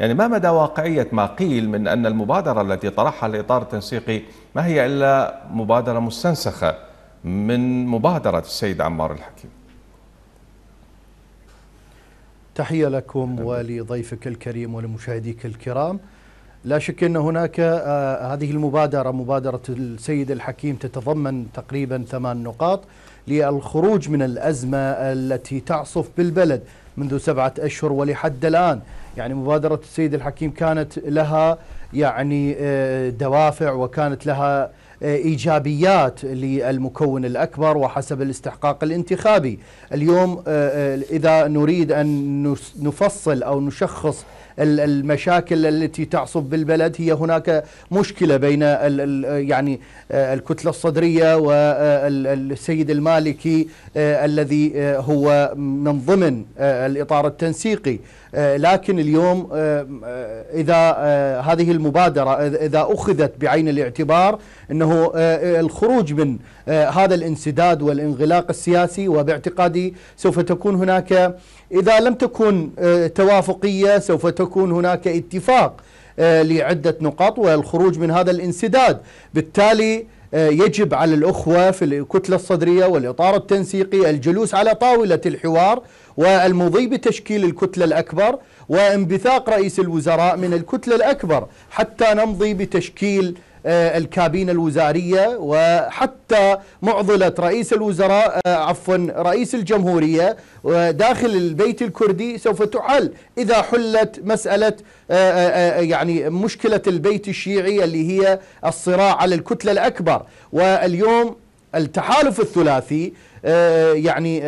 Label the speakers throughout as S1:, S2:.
S1: يعني ما مدى واقعية ما قيل من أن المبادرة التي طرحها الإطار التنسيقي ما هي إلا مبادرة مستنسخة من مبادرة السيد عمار الحكيم تحية لكم ولضيفك الكريم ولمشاهديك الكرام لا شك أن هناك آه، هذه المبادرة مبادرة السيد الحكيم تتضمن تقريبا ثمان نقاط للخروج من الأزمة التي تعصف بالبلد منذ سبعة أشهر ولحد الآن يعني مبادرة السيد الحكيم كانت لها يعني آه، دوافع وكانت لها آه، ايجابيات للمكون الاكبر وحسب الاستحقاق الانتخابي، اليوم اذا نريد ان نفصل او نشخص المشاكل التي تعصب بالبلد هي هناك مشكلة بين يعني آه، الكتلة الصدرية والسيد آه، المالكي آه، الذي هو من ضمن الإطار التنسيقي لكن اليوم إذا هذه المبادرة إذا أخذت بعين الاعتبار أنه الخروج من هذا الانسداد والانغلاق السياسي وباعتقادي سوف تكون هناك إذا لم تكن توافقية سوف تكون هناك اتفاق آه، لعدة نقاط والخروج من هذا الانسداد بالتالي آه، يجب على الأخوة في الكتلة الصدرية والإطار التنسيقي الجلوس على طاولة الحوار والمضي بتشكيل الكتلة الأكبر وانبثاق رئيس الوزراء من الكتلة الأكبر حتى نمضي بتشكيل آه، الكابينة الوزارية وحتى معضلة رئيس الوزراء آه، عفوا رئيس الجمهورية داخل البيت الكردي سوف تحل إذا حلت مسألة آه، يعني مشكلة البيت الشيعي اللي هي الصراع على الكتلة الأكبر واليوم التحالف الثلاثي يعني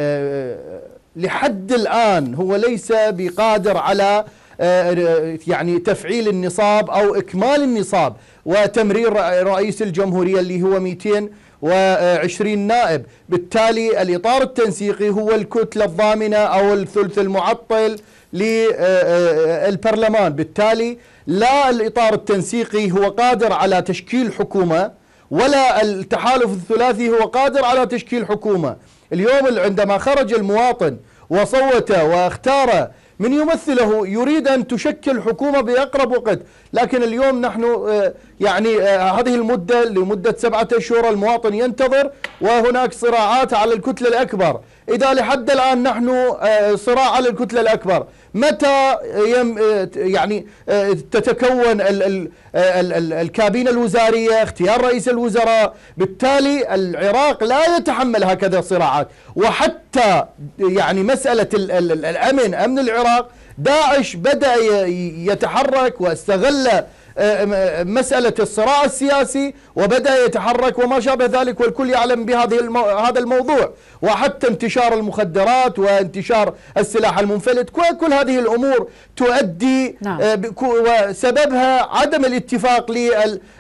S1: لحد الآن هو ليس بقادر على آه، آه، يعني تفعيل النصاب أو إكمال النصاب وتمرير رئيس الجمهورية اللي هو 220 نائب بالتالي الإطار التنسيقي هو الكتلة الضامنة أو الثلث المعطل للبرلمان آه، بالتالي لا الإطار التنسيقي هو قادر على تشكيل حكومة ولا التحالف الثلاثي هو قادر على تشكيل حكومة اليوم عندما خرج المواطن وصوت واختار من يمثله يريد أن تشكل حكومة بأقرب وقت لكن اليوم نحن آه، يعني آه، هذه المدة لمدة سبعة أشهر المواطن ينتظر وهناك صراعات على الكتلة الأكبر إذا لحد الآن نحن آه، صراع على الكتلة الأكبر متى يم آه، يعني تتكون الكابينة الوزارية اختيار رئيس الوزراء بالتالي العراق لا يتحمل هكذا صراعات وحتى يعني مسألة الأمن أمن العراق داعش بدأ يتحرك واستغل مسألة الصراع السياسي وبدأ يتحرك وما شابه ذلك والكل يعلم بهذه المو... هذا الموضوع وحتى انتشار المخدرات وانتشار السلاح المنفلت كل هذه الأمور تؤدي نعم. آه، وسببها عدم الاتفاق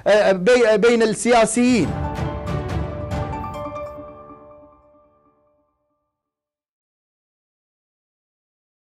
S1: آه، بين السياسيين